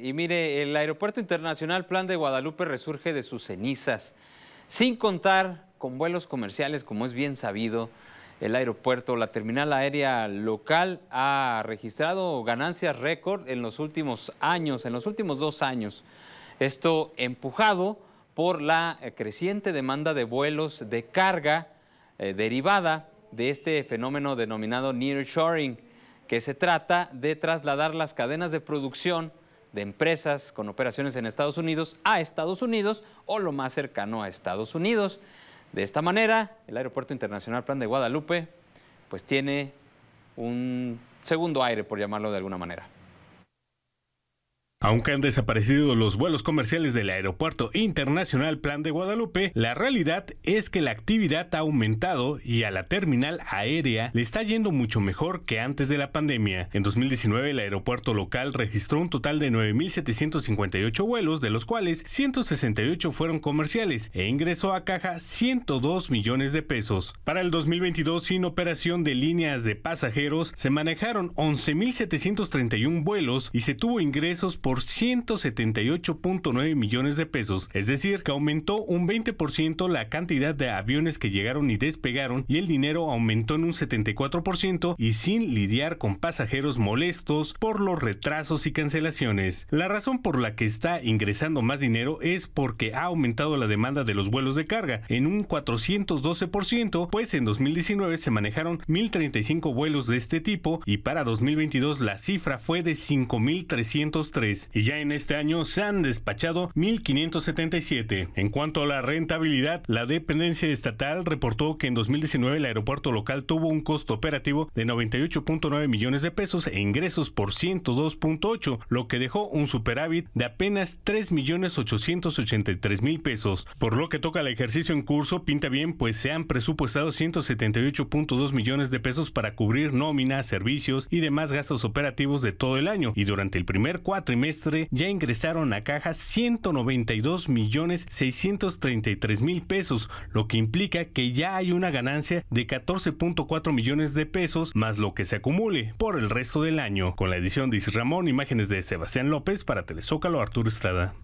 Y mire, el Aeropuerto Internacional Plan de Guadalupe resurge de sus cenizas, sin contar con vuelos comerciales, como es bien sabido. El aeropuerto, la terminal aérea local ha registrado ganancias récord en los últimos años, en los últimos dos años. Esto empujado por la eh, creciente demanda de vuelos de carga eh, derivada de este fenómeno denominado Near nearshoring, que se trata de trasladar las cadenas de producción de empresas con operaciones en Estados Unidos a Estados Unidos o lo más cercano a Estados Unidos. De esta manera, el Aeropuerto Internacional Plan de Guadalupe pues tiene un segundo aire, por llamarlo de alguna manera. Aunque han desaparecido los vuelos comerciales del Aeropuerto Internacional Plan de Guadalupe, la realidad es que la actividad ha aumentado y a la terminal aérea le está yendo mucho mejor que antes de la pandemia. En 2019 el aeropuerto local registró un total de 9.758 vuelos, de los cuales 168 fueron comerciales e ingresó a caja 102 millones de pesos. Para el 2022 sin operación de líneas de pasajeros se manejaron 11.731 vuelos y se tuvo ingresos por 178.9 millones de pesos, es decir, que aumentó un 20% la cantidad de aviones que llegaron y despegaron y el dinero aumentó en un 74% y sin lidiar con pasajeros molestos por los retrasos y cancelaciones. La razón por la que está ingresando más dinero es porque ha aumentado la demanda de los vuelos de carga en un 412%, pues en 2019 se manejaron 1.035 vuelos de este tipo y para 2022 la cifra fue de 5.303 y ya en este año se han despachado 1.577. En cuanto a la rentabilidad, la dependencia estatal reportó que en 2019 el aeropuerto local tuvo un costo operativo de 98.9 millones de pesos e ingresos por 102.8, lo que dejó un superávit de apenas 3.883.000 pesos. Por lo que toca al ejercicio en curso, pinta bien, pues se han presupuestado 178.2 millones de pesos para cubrir nóminas, servicios y demás gastos operativos de todo el año y durante el primer cuatrimestre ya ingresaron a caja 192 millones 633 mil pesos, lo que implica que ya hay una ganancia de 14.4 millones de pesos más lo que se acumule por el resto del año. Con la edición de Isis Ramón, imágenes de Sebastián López para Telezócalo Arturo Estrada.